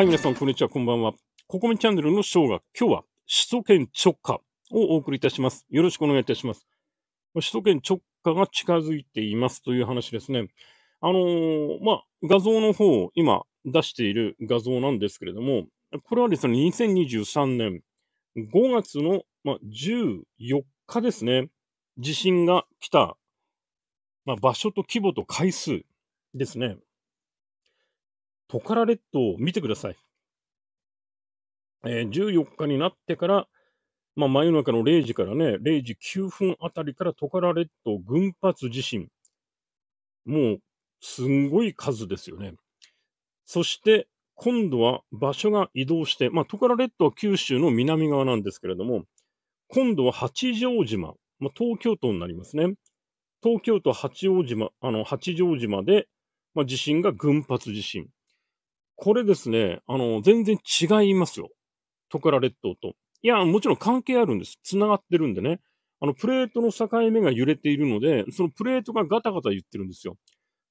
はい、皆さん、こんにちは、こんばんは。ココミチャンネルのショーが、今日は、首都圏直下をお送りいたします。よろしくお願いいたします。首都圏直下が近づいていますという話ですね。あのー、まあ、画像の方今出している画像なんですけれども、これはですね、2023年5月の、まあ、14日ですね、地震が来た、まあ、場所と規模と回数ですね。トカラ列島を見てください。えー、14日になってから、まあ、真夜中の0時からね、0時9分あたりからトカラ列島群発地震。もう、すんごい数ですよね。そして、今度は場所が移動して、まあ、トカラ列島は九州の南側なんですけれども、今度は八丈島、まあ、東京都になりますね。東京都八王島、あの、八丈島で、まあ、地震が群発地震。これですね、あの、全然違いますよ。トカラ列島と。いや、もちろん関係あるんです。繋がってるんでね。あの、プレートの境目が揺れているので、そのプレートがガタガタ言ってるんですよ。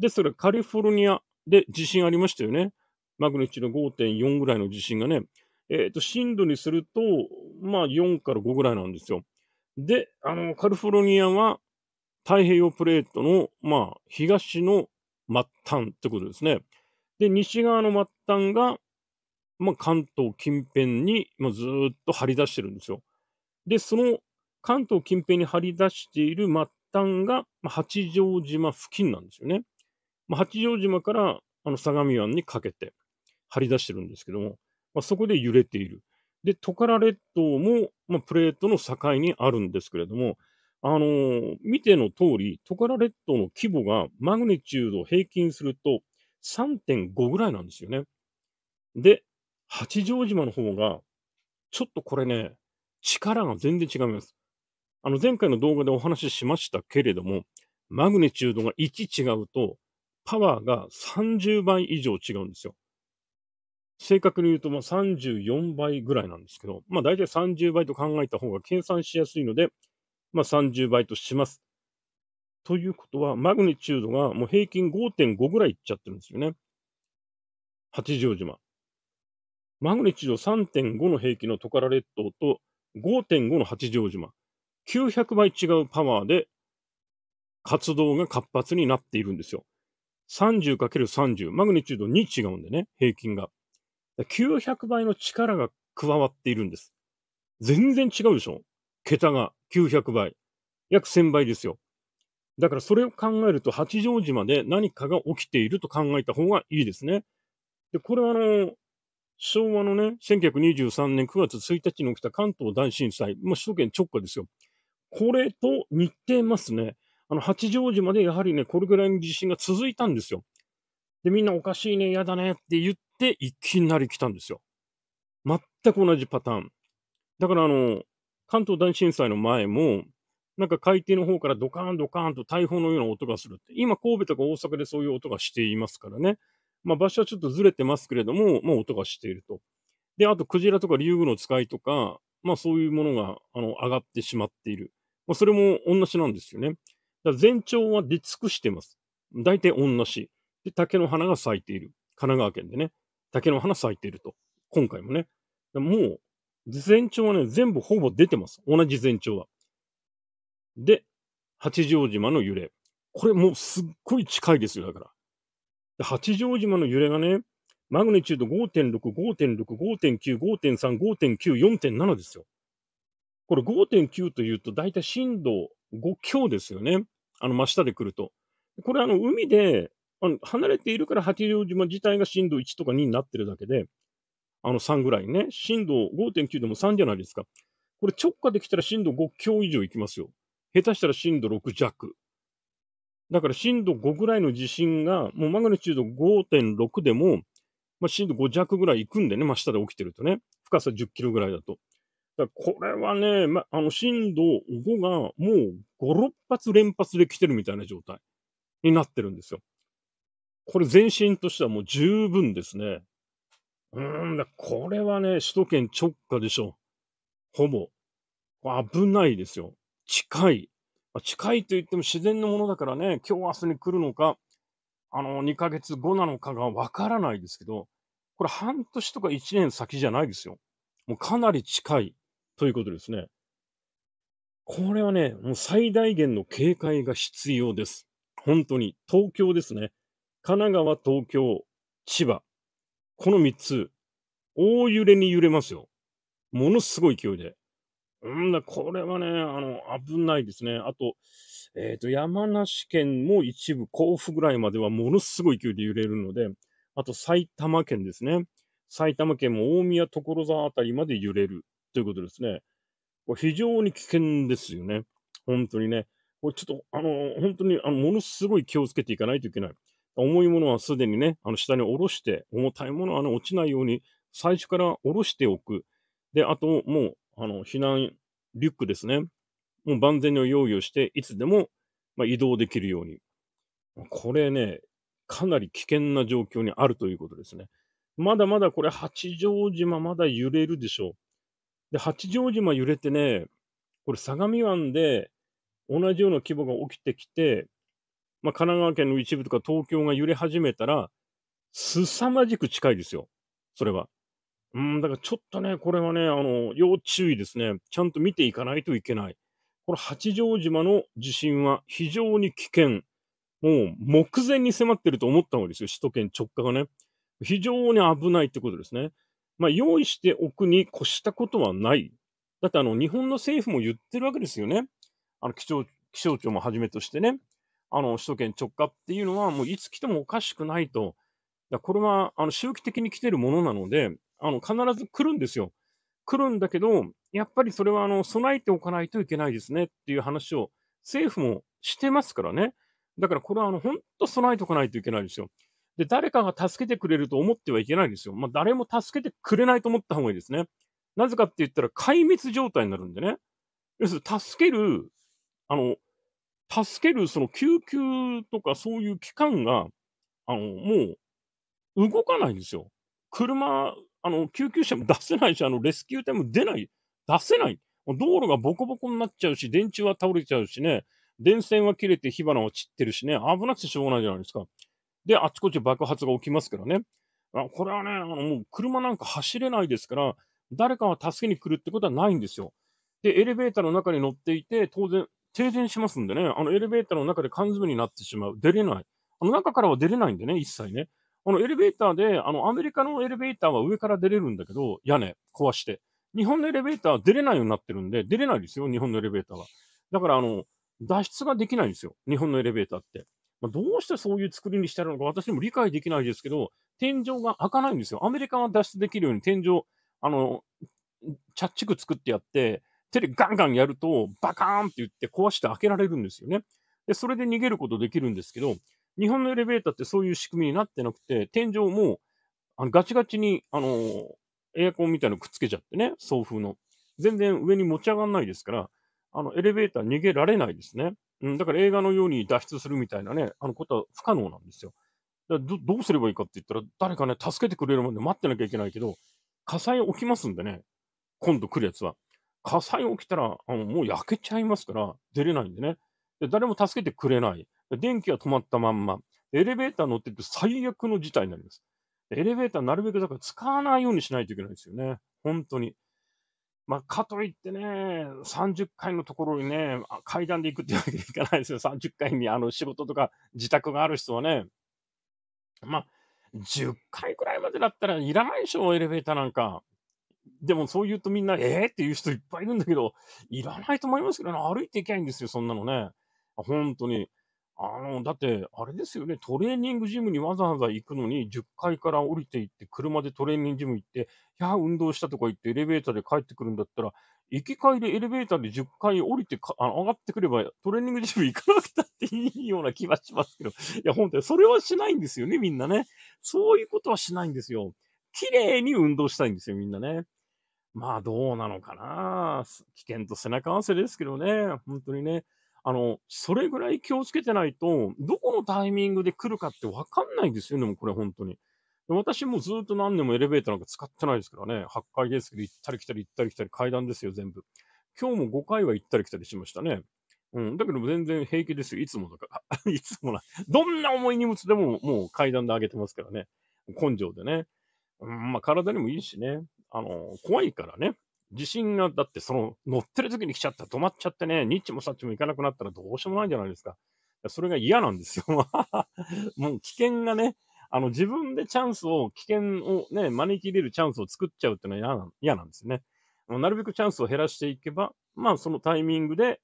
で、それカリフォルニアで地震ありましたよね。マグニチュード5.4ぐらいの地震がね。えっ、ー、と、震度にすると、まあ4から5ぐらいなんですよ。で、あの、カリフォルニアは太平洋プレートの、まあ、東の末端ってことですね。で、西側の末端が、まあ、関東近辺に、まあ、ずっと張り出してるんですよ。で、その関東近辺に張り出している末端が、まあ、八丈島付近なんですよね。まあ、八丈島からあの相模湾にかけて張り出してるんですけども、まあ、そこで揺れている。で、トカラ列島も、まあ、プレートの境にあるんですけれども、あのー、見ての通り、トカラ列島の規模がマグニチュードを平均すると3.5ぐらいなんですよね。で、八丈島の方が、ちょっとこれね、力が全然違います。あの、前回の動画でお話ししましたけれども、マグニチュードが1違うと、パワーが30倍以上違うんですよ。正確に言うと、まあ、34倍ぐらいなんですけど、まあ、大体30倍と考えた方が計算しやすいので、まあ、30倍とします。ということは、マグニチュードがもう平均5.5ぐらいいっちゃってるんですよね。八丈島。マグニチュード3.5の平均のトカラ列島と5.5の八丈島。900倍違うパワーで活動が活発になっているんですよ。30×30、マグニチュード2違うんでね、平均が。900倍の力が加わっているんです。全然違うでしょ桁が900倍。約1000倍ですよ。だからそれを考えると、八丈島で何かが起きていると考えた方がいいですね。で、これはあの、昭和のね、1923年9月1日に起きた関東大震災、もう首都圏直下ですよ。これと似てますね。あの、八丈島でやはりね、これぐらいの地震が続いたんですよ。で、みんなおかしいね、嫌だねって言って、いきなり来たんですよ。全く同じパターン。だからあの、関東大震災の前も、なんか海底の方からドカーンドカーンと大砲のような音がするって。今、神戸とか大阪でそういう音がしていますからね。まあ、場所はちょっとずれてますけれども、まあ、音がしていると。で、あと、クジラとか竜宮の使いとか、まあ、そういうものが、あの、上がってしまっている。まあ、それも同じなんですよね。だ全長は出尽くしてます。大体同じ。で、竹の花が咲いている。神奈川県でね。竹の花咲いていると。今回もね。もう、全長はね、全部ほぼ出てます。同じ全長は。で、八丈島の揺れ。これもうすっごい近いですよ、だから。八丈島の揺れがね、マグニチュード5.6、5.6、5.9、5.3、5.9、4.7ですよ。これ5.9というと大体震度5強ですよね。あの真下で来ると。これあの海であの離れているから八丈島自体が震度1とか2になってるだけで、あの3ぐらいね、震度5.9でも3じゃないですか。これ直下できたら震度5強以上いきますよ。下手したら震度6弱。だから震度5ぐらいの地震が、もうマグニチュード5.6でも、まあ、震度5弱ぐらい行くんでね、真下で起きてるとね。深さ10キロぐらいだと。だからこれはね、まあ、の震度5がもう5、6発連発で来てるみたいな状態になってるんですよ。これ前進としてはもう十分ですね。うーんだ、これはね、首都圏直下でしょ。ほぼ。危ないですよ。近い。近いと言っても自然のものだからね、今日明日に来るのか、あの、2ヶ月後なのかがわからないですけど、これ半年とか1年先じゃないですよ。もうかなり近いということですね。これはね、もう最大限の警戒が必要です。本当に。東京ですね。神奈川、東京、千葉。この3つ、大揺れに揺れますよ。ものすごい勢いで。うんだ、これはね、あの、危ないですね。あと、えっ、ー、と、山梨県も一部、甲府ぐらいまではものすごい勢いで揺れるので、あと埼玉県ですね。埼玉県も大宮、所沢あたりまで揺れるということですね。これ非常に危険ですよね。本当にね。これちょっと、あの、本当に、あの、ものすごい気をつけていかないといけない。重いものはすでにね、あの、下に下ろして、重たいものは、あの、落ちないように、最初から下ろしておく。で、あと、もう、あの、避難リュックですね。もう万全の用意をして、いつでも、まあ、移動できるように。これね、かなり危険な状況にあるということですね。まだまだこれ、八丈島まだ揺れるでしょう。で、八丈島揺れてね、これ相模湾で同じような規模が起きてきて、まあ、神奈川県の一部とか東京が揺れ始めたら、凄まじく近いですよ。それは。うん、だからちょっとね、これはね、あの、要注意ですね。ちゃんと見ていかないといけない。この八丈島の地震は非常に危険。もう目前に迫ってると思った方ですよ。首都圏直下がね。非常に危ないってことですね。まあ、用意しておくに越したことはない。だってあの、日本の政府も言ってるわけですよね。あの、気象、気象庁もはじめとしてね。あの、首都圏直下っていうのはもういつ来てもおかしくないと。これは、あの、周期的に来てるものなので、あの、必ず来るんですよ。来るんだけど、やっぱりそれは、あの、備えておかないといけないですねっていう話を政府もしてますからね。だからこれは、あの、本当備えておかないといけないですよ。で、誰かが助けてくれると思ってはいけないですよ。まあ、誰も助けてくれないと思った方がいいですね。なぜかって言ったら、壊滅状態になるんでね。要するに、助ける、あの、助ける、その救急とかそういう機関が、あの、もう、動かないんですよ。車あの、救急車も出せないし、あの、レスキュー隊も出ない。出せない。道路がボコボコになっちゃうし、電柱は倒れちゃうしね、電線は切れて火花は散ってるしね、危なくてしょうがないじゃないですか。で、あちこち爆発が起きますからね。あこれはね、あの、もう車なんか走れないですから、誰かが助けに来るってことはないんですよ。で、エレベーターの中に乗っていて、当然、停電しますんでね、あのエレベーターの中で缶詰になってしまう。出れない。あの中からは出れないんでね、一切ね。あのエレベーターで、あのアメリカのエレベーターは上から出れるんだけど、屋根壊して。日本のエレベーターは出れないようになってるんで、出れないですよ、日本のエレベーターは。だから、あの、脱出ができないんですよ、日本のエレベーターって。まあ、どうしてそういう作りにしてるのか、私も理解できないですけど、天井が開かないんですよ。アメリカは脱出できるように天井、あの、チャッチク作ってやって、手でガンガンやると、バカーンって言って壊して開けられるんですよね。で、それで逃げることできるんですけど、日本のエレベーターってそういう仕組みになってなくて、天井もあのガチガチに、あのー、エアコンみたいのくっつけちゃってね、送風の。全然上に持ち上がらないですから、あの、エレベーター逃げられないですね。うん、だから映画のように脱出するみたいなね、あのことは不可能なんですよ。だどどうすればいいかって言ったら、誰かね、助けてくれるまで待ってなきゃいけないけど、火災起きますんでね、今度来るやつは。火災起きたら、あのもう焼けちゃいますから、出れないんでね。で誰も助けてくれない。電気は止まったまんま。エレベーター乗ってると最悪の事態になります。エレベーターなるべくだから使わないようにしないといけないですよね。本当に。まあ、かといってね、30階のところにね、階段で行くってわけにいかないですよ。30階にあの仕事とか自宅がある人はね。まあ、10階くらいまでだったらいらないでしょ、エレベーターなんか。でもそう言うとみんな、ええー、っていう人いっぱいいるんだけど、いらないと思いますけどね、歩いていけないんですよ、そんなのね。本当に。あの、だって、あれですよね、トレーニングジムにわざわざ行くのに、10階から降りて行って、車でトレーニングジム行って、いや、運動したとか言って、エレベーターで帰ってくるんだったら、行き帰りエレベーターで10階降りてかあの上がってくれば、トレーニングジム行かなくたっていいような気はしますけど、いや、本当にそれはしないんですよね、みんなね。そういうことはしないんですよ。綺麗に運動したいんですよ、みんなね。まあ、どうなのかな危険と背中合わせですけどね、本当にね。あの、それぐらい気をつけてないと、どこのタイミングで来るかってわかんないですよね、もうこれ本当に。私もずっと何年もエレベーターなんか使ってないですからね、8階ですけど、行ったり来たり行ったり来たり階段ですよ、全部。今日も5回は行ったり来たりしましたね。うん、だけど全然平気ですよ、いつもだから。いつもな。どんな重い荷物でももう階段で上げてますからね。根性でね。うん、まあ体にもいいしね。あの、怖いからね。地震が、だってその乗ってる時に来ちゃった、止まっちゃってね、ニッチもサッチも行かなくなったらどうしようもないじゃないですか。それが嫌なんですよ。もう危険がね、あの自分でチャンスを、危険をね、招き入れるチャンスを作っちゃうってのは嫌な嫌なんですね。なるべくチャンスを減らしていけば、まあそのタイミングで、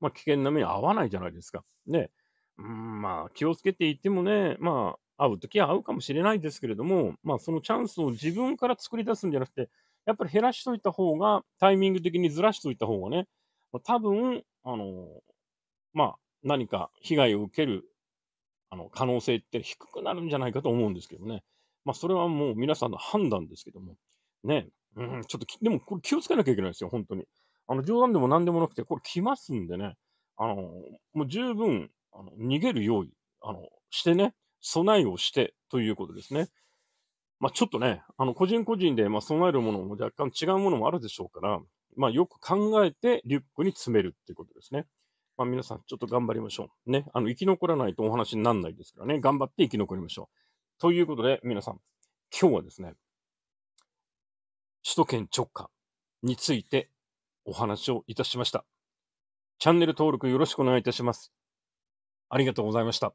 まあ危険な目に遭わないじゃないですか。ね。うん、まあ気をつけていてもね、まあ会うときは会うかもしれないですけれども、まあそのチャンスを自分から作り出すんじゃなくて、やっぱり減らしといた方が、タイミング的にずらしといた方がね、多分、あの、まあ、何か被害を受ける、あの、可能性って低くなるんじゃないかと思うんですけどね。まあ、それはもう皆さんの判断ですけども。ね、うん、ちょっと、でもこれ気をつけなきゃいけないですよ、本当に。あの、冗談でも何でもなくて、これ来ますんでね、あの、もう十分、あの逃げる用意、あの、してね、備えをしてということですね。まあ、ちょっとね、あの、個人個人で、ま備えるものも若干違うものもあるでしょうから、まあ、よく考えてリュックに詰めるっていうことですね。まあ、皆さん、ちょっと頑張りましょう。ね。あの、生き残らないとお話にならないですからね。頑張って生き残りましょう。ということで、皆さん、今日はですね、首都圏直下についてお話をいたしました。チャンネル登録よろしくお願いいたします。ありがとうございました。